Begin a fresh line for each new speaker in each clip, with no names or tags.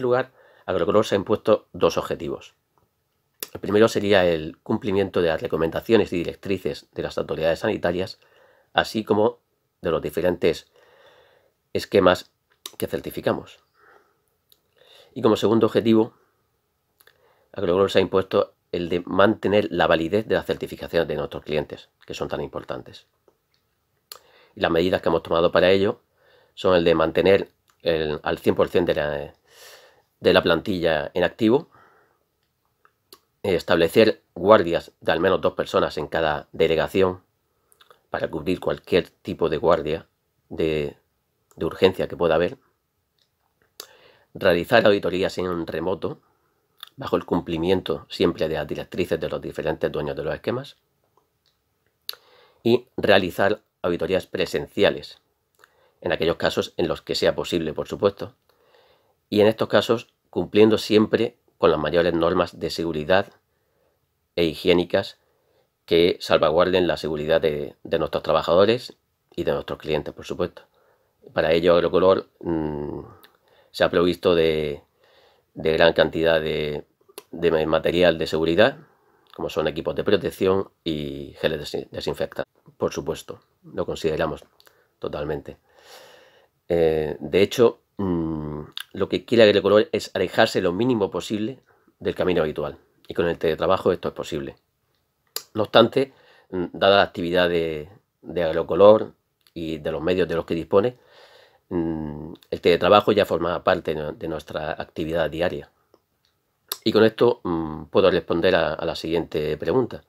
lugar, AgroColor se ha impuesto dos objetivos. El primero sería el cumplimiento de las recomendaciones y directrices de las autoridades sanitarias, así como de los diferentes esquemas que certificamos. Y como segundo objetivo, AgroColor se ha impuesto el de mantener la validez de las certificaciones de nuestros clientes, que son tan importantes. Y las medidas que hemos tomado para ello son el de mantener al 100% de, la, de la plantilla en activo, establecer guardias de al menos dos personas en cada delegación para cubrir cualquier tipo de guardia de, urgencia que pueda haber, realizar auditorías en remoto bajo el cumplimiento siempre de las directrices de los diferentes dueños de los esquemas y realizar auditorías presenciales en aquellos casos en los que sea posible, por supuesto, y en estos casos cumpliendo siempre con las mayores normas de seguridad e higiénicas que salvaguarden la seguridad de, nuestros trabajadores y de nuestros clientes, por supuesto. Para ello, Agrocolor mm, se ha provisto de, gran cantidad de, material de seguridad, como son equipos de protección y geles desinfectantes. Por supuesto, lo consideramos totalmente. Eh, de hecho, mm, lo que quiere color es alejarse lo mínimo posible del camino habitual. Y con el teletrabajo esto es posible. No obstante, mm, dada la actividad de, de Agrocolor y de los medios de los que dispone, mm, el teletrabajo ya forma parte de nuestra actividad diaria. Y con esto mm, puedo responder a, la siguiente pregunta.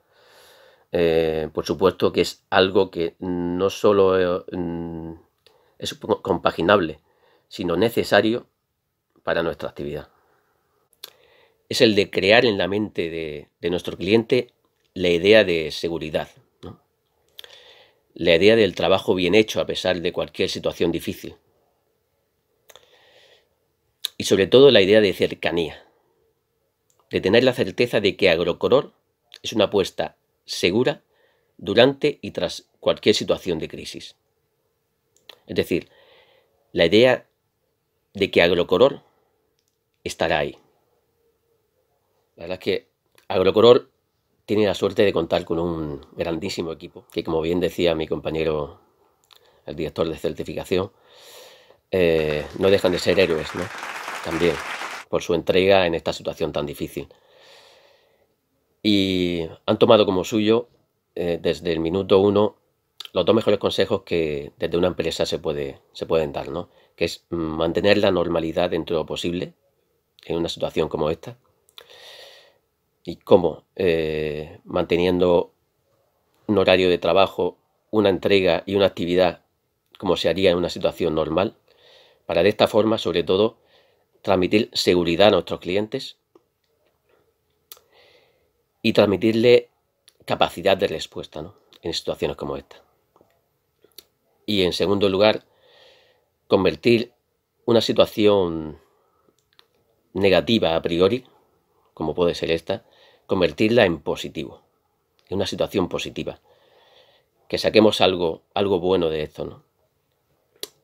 Eh, por supuesto que es algo que no solo eh, es compaginable, sino necesario para nuestra actividad. Es el de crear en la mente de, nuestro cliente la idea de seguridad, la idea del trabajo bien hecho a pesar de cualquier situación difícil. Y sobre todo la idea de cercanía, de tener la certeza de que Agrocolor es una apuesta segura durante y tras cualquier situación de crisis. Es decir, la idea de que Agrocoror estará ahí. La verdad es que Agrocoror tiene la suerte de contar con un grandísimo equipo, que como bien decía mi compañero, el director de certificación, eh, no dejan de ser héroes, ¿no? También, por su entrega en esta situación tan difícil. Y han tomado como suyo, eh, desde el minuto uno, los dos mejores consejos que desde una empresa se, puede, se pueden dar, ¿no? que es mantener la normalidad dentro de lo posible en una situación como esta. ¿Y cómo? Eh, manteniendo un horario de trabajo, una entrega y una actividad como se haría en una situación normal, para de esta forma, sobre todo, transmitir seguridad a nuestros clientes y transmitirle capacidad de respuesta en situaciones como esta. Y en segundo lugar, convertir una situación negativa a priori, como puede ser esta, convertirla en positivo, en una situación positiva. Que saquemos algo, algo bueno de esto, ¿no?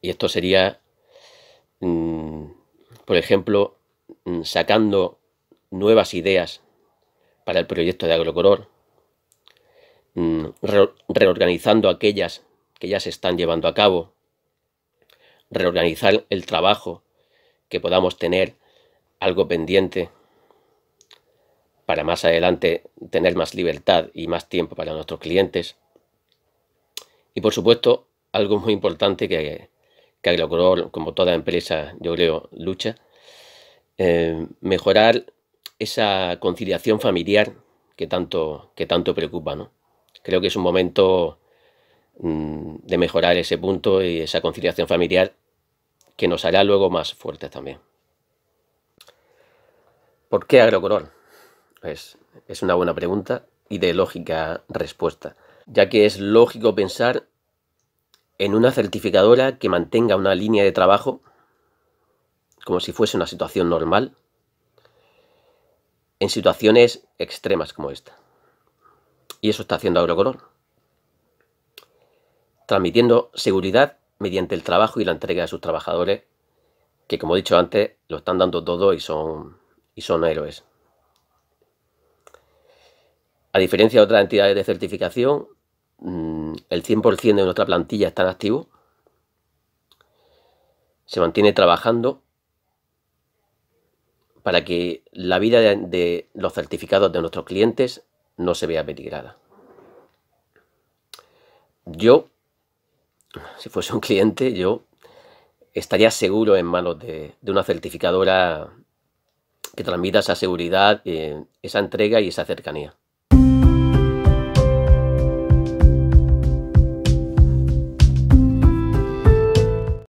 Y esto sería, mm, por ejemplo, mm, sacando nuevas ideas para el proyecto de Agrocolor, mm, reorganizando aquellas que ya se están llevando a cabo, reorganizar el trabajo que podamos tener algo pendiente para más adelante tener más libertad y más tiempo para nuestros clientes. Y por supuesto, algo muy importante que, que como toda empresa, yo creo, lucha, eh, mejorar esa conciliación familiar que tanto, que tanto preocupa. ¿no? Creo que es un momento Mm, de mejorar ese punto y esa conciliación familiar que nos hará luego más fuertes también. ¿Por qué agrocolor? es una buena pregunta y de lógica respuesta, ya que es lógico pensar en una certificadora que mantenga una línea de trabajo como si fuese una situación normal en situaciones extremas como esta. Y eso está haciendo Agrocolor transmitiendo seguridad mediante el trabajo y la entrega de sus trabajadores, que como he dicho antes, lo están dando todo y son, y son héroes. A diferencia de otras entidades de certificación, mm, el 100% de nuestra plantilla está en activo, se mantiene trabajando para que la vida de, los certificados de nuestros clientes no se vea peligrada. Yo si fuese un cliente, yo estaría seguro en manos de, una certificadora que transmita esa seguridad, eh, esa entrega y esa cercanía.